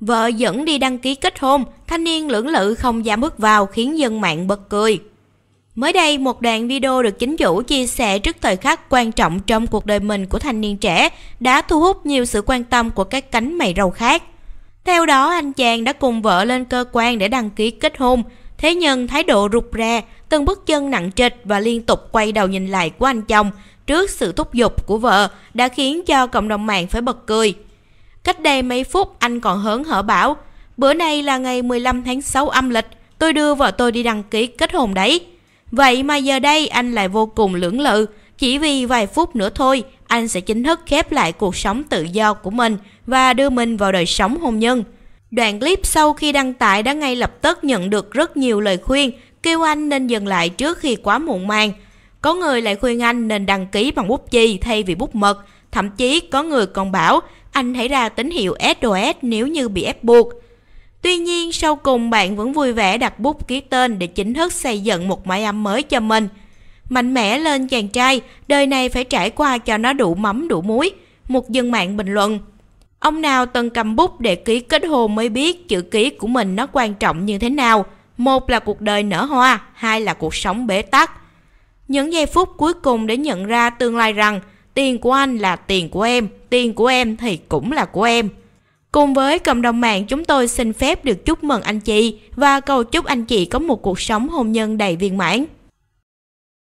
Vợ dẫn đi đăng ký kết hôn, thanh niên lưỡng lự không dám bước vào khiến dân mạng bật cười. Mới đây, một đoạn video được chính chủ chia sẻ trước thời khắc quan trọng trong cuộc đời mình của thanh niên trẻ đã thu hút nhiều sự quan tâm của các cánh mày râu khác. Theo đó, anh chàng đã cùng vợ lên cơ quan để đăng ký kết hôn, thế nhưng thái độ rụt rè, từng bước chân nặng trịch và liên tục quay đầu nhìn lại của anh chồng trước sự thúc giục của vợ đã khiến cho cộng đồng mạng phải bật cười. Cách đây mấy phút anh còn hớn hở bảo Bữa nay là ngày 15 tháng 6 âm lịch Tôi đưa vợ tôi đi đăng ký kết hôn đấy Vậy mà giờ đây anh lại vô cùng lưỡng lự Chỉ vì vài phút nữa thôi Anh sẽ chính thức khép lại cuộc sống tự do của mình Và đưa mình vào đời sống hôn nhân Đoạn clip sau khi đăng tải đã ngay lập tức nhận được rất nhiều lời khuyên Kêu anh nên dừng lại trước khi quá muộn màng Có người lại khuyên anh nên đăng ký bằng bút chì thay vì bút mực Thậm chí có người còn bảo anh hãy ra tín hiệu SOS nếu như bị ép buộc. Tuy nhiên, sau cùng bạn vẫn vui vẻ đặt bút ký tên để chính thức xây dựng một máy ấm mới cho mình. Mạnh mẽ lên chàng trai, đời này phải trải qua cho nó đủ mắm đủ muối. Một dân mạng bình luận. Ông nào từng cầm bút để ký kết hôn mới biết chữ ký của mình nó quan trọng như thế nào. Một là cuộc đời nở hoa, hai là cuộc sống bế tắc. Những giây phút cuối cùng để nhận ra tương lai rằng Tiền của anh là tiền của em, tiền của em thì cũng là của em. Cùng với cộng đồng mạng chúng tôi xin phép được chúc mừng anh chị và cầu chúc anh chị có một cuộc sống hôn nhân đầy viên mãn.